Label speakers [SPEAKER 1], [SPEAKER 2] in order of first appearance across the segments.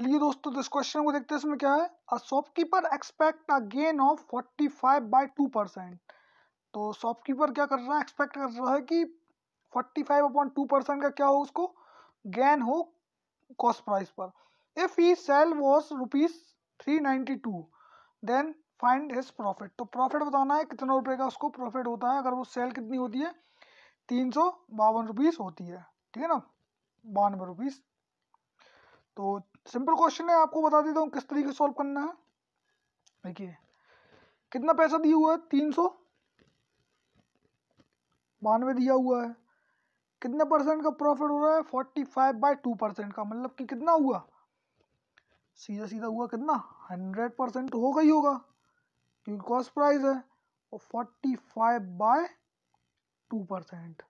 [SPEAKER 1] चलिए दोस्तों this question को देखते हैं इसमें क्या है a shopkeeper expect a gain of 45 by 2 percent तो शॉपकीपर क्या कर रहा है एक्सपेक्ट कर रहा है कि 45 फाइव अपॉइंट टू परसेंट का क्या हो उसको गेन हो कॉस्ट प्राइस पर if he sell was rupees three ninety two then find his profit तो प्रॉफिट बताना है कितना रुपये का उसको प्रॉफिट होता है अगर वो सेल कितनी होती है तीन सौ बावन रुपीज़ होती है ठीक है ना बानवे रुपीज़ तो सिंपल क्वेश्चन है आपको बता देता हूँ किस तरीके सॉल्व करना है देखिए कितना पैसा दिया हुआ है तीन सौ बानवे दिया हुआ है कितने परसेंट का प्रॉफिट हो रहा है forty five by two percent का मतलब कि कितना हुआ सीधा सीधा हुआ कितना हंड्रेड परसेंट हो गई होगा क्योंकि कॉस्ट प्राइस है और forty five by two percent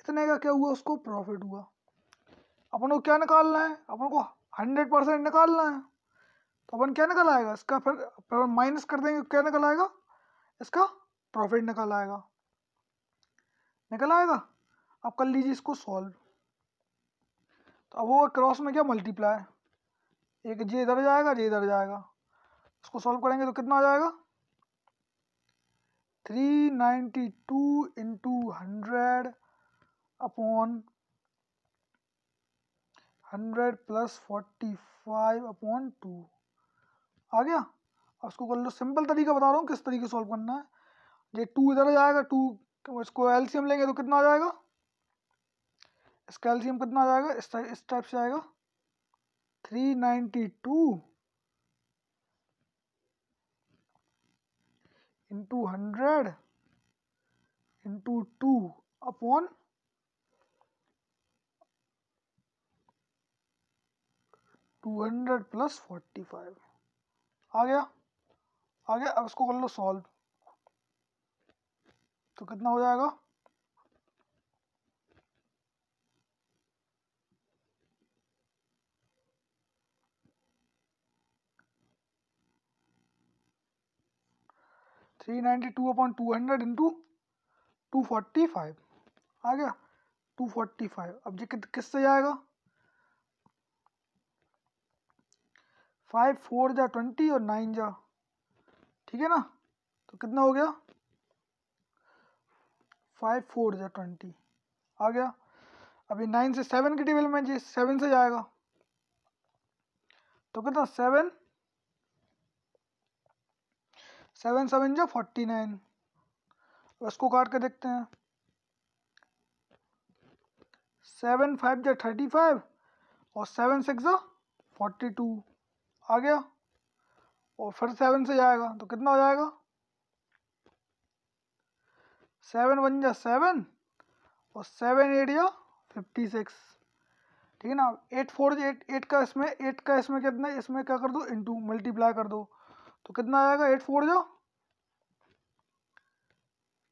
[SPEAKER 1] इतने का क्या हुआ उसको प्रॉफिट हुआ अपन को क्या निकालना है अपन को हंड्रेड परसेंट निकालना है तो अपन क्या निकल आएगा इसका फिर माइनस कर देंगे क्या निकल आएगा इसका प्रॉफिट निकल आएगा निकल आएगा अब कर लीजिए इसको सॉल्व तो अब वो क्रॉस में क्या मल्टीप्लाई एक जे इधर जाएगा जे इधर जाएगा इसको सॉल्व करेंगे तो कितना आ जाएगा three ninety two into hundred upon hundred plus forty five upon two आ गया अब इसको कर लो सिंपल तरीका बता रहा हूँ किस तरीके सॉल्व करना है ये टू इधर आ जाएगा टू तो इसको एलसीएम लेंगे तो कितना आ जाएगा इसका एलसीएम कितना आ जाएगा इस टाइप इस टाइप से आएगा three ninety two into hundred into two upon two hundred plus forty five आ गया आ गया अब इसको कर लो सॉल्व तो कितना हो जाएगा three ninety two upon two hundred into two forty five आ गया टू फोर्टी फाइव अब ये किससे जाएगा फाइव फोर जा ट्वेंटी और नाइन जा ठीक है ना तो कितना हो गया फाइव फोर जा ट्वेंटी आ गया अभी नाइन से सेवन की टेबल में जी सेवन से जाएगा तो कितना सेवन सेवन सेवन जा फोर्टी नाइन इसको काट के देखते हैं सेवन फाइव जा थर्टी फाइव और सेवन सिक्स जा फोर्टी टू आ गया और फिर सेवन से जाएगा तो कितना हो जाएगा सेवन वन या सेवन और सेवन एट या फिफ्टी सिक्स ठीक है ना एट फोर एट एट का इसमें एट का इसमें कितना इसमें क्या कर दो इंटू मल्टीप्लाई कर दो तो कितना आ जाएगा एट फोर जो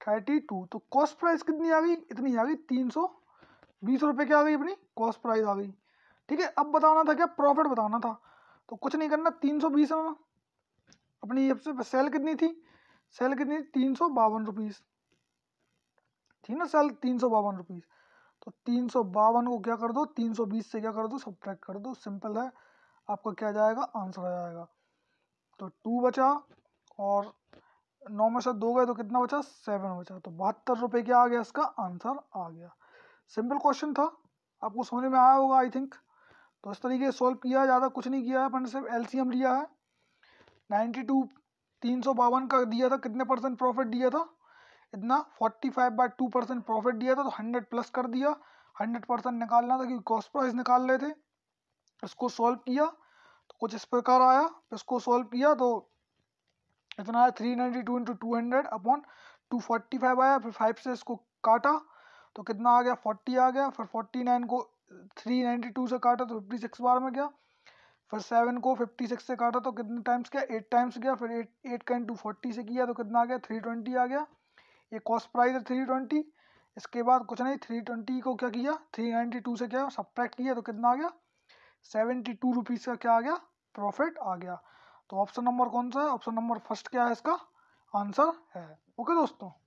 [SPEAKER 1] थर्टी टू तो कॉस्ट प्राइस कितनी आ गई इतनी आ गई तीन सौ बीस रुपये की आ गई अपनी कॉस्ट प्राइस आ गई ठीक है अब बताना था क्या प्रॉफिट बताना था तो कुछ नहीं करना तीन सौ बीस अपनी से सेल कितनी थी सेल कितनी तीन सौ बावन रुपीज़ थी ना सेल तीन सौ बावन रुपीज़ तो तीन सौ बावन को क्या कर दो तीन सौ बीस से क्या कर दो सब ट्रैक कर दो सिंपल है आपका क्या जाएगा आंसर आ जाएगा तो टू बचा और नौ में से दो गए तो कितना बचा सेवन बचा तो बहत्तर रुपये क्या आ गया इसका आंसर आ गया सिंपल क्वेश्चन था आपको समझ में आया होगा आई थिंक तो इस तरीके से सॉल्व किया ज़्यादा कुछ नहीं किया है अपन सिर्फ एल लिया है नाइन्टी टू तीन सौ बावन का दिया था कितने परसेंट प्रॉफिट दिया था इतना forty five by two percent profit दिया था तो हंड्रेड प्लस कर दिया हंड्रेड परसेंट निकालना था क्योंकि कॉस्ट प्राइस निकाल रहे थे इसको सॉल्व किया तो कुछ इस प्रकार आया इसको सॉल्व किया तो इतना आया three ninety two into two hundred upon two forty five आया फिर फाइव से इसको काटा तो कितना आ गया फोर्टी आ गया फिर फोर्टी नाइन को थ्री नाइन्टी टू से काटा तो फिफ्टी सिक्स बार में गया फिर सेवन को फिफ्टी सिक्स से काटा तो कितने टाइम्स गया एट टाइम्स गया फिर एट एट का इंटू फोर्टी से किया तो कितना आ गया थ्री ट्वेंटी आ गया ये कॉस्ट प्राइस है थ्री ट्वेंटी इसके बाद कुछ नहीं थ्री ट्वेंटी को क्या किया थ्री नाइन्टी टू से क्या सब्ट्रैक्ट किया तो कितना आ गया सेवेंटी टू रुपीज़ का क्या आ गया प्रॉफिट आ गया तो ऑप्शन नंबर कौन सा है ऑप्शन नंबर फर्स्ट क्या है इसका आंसर है ओके दोस्तों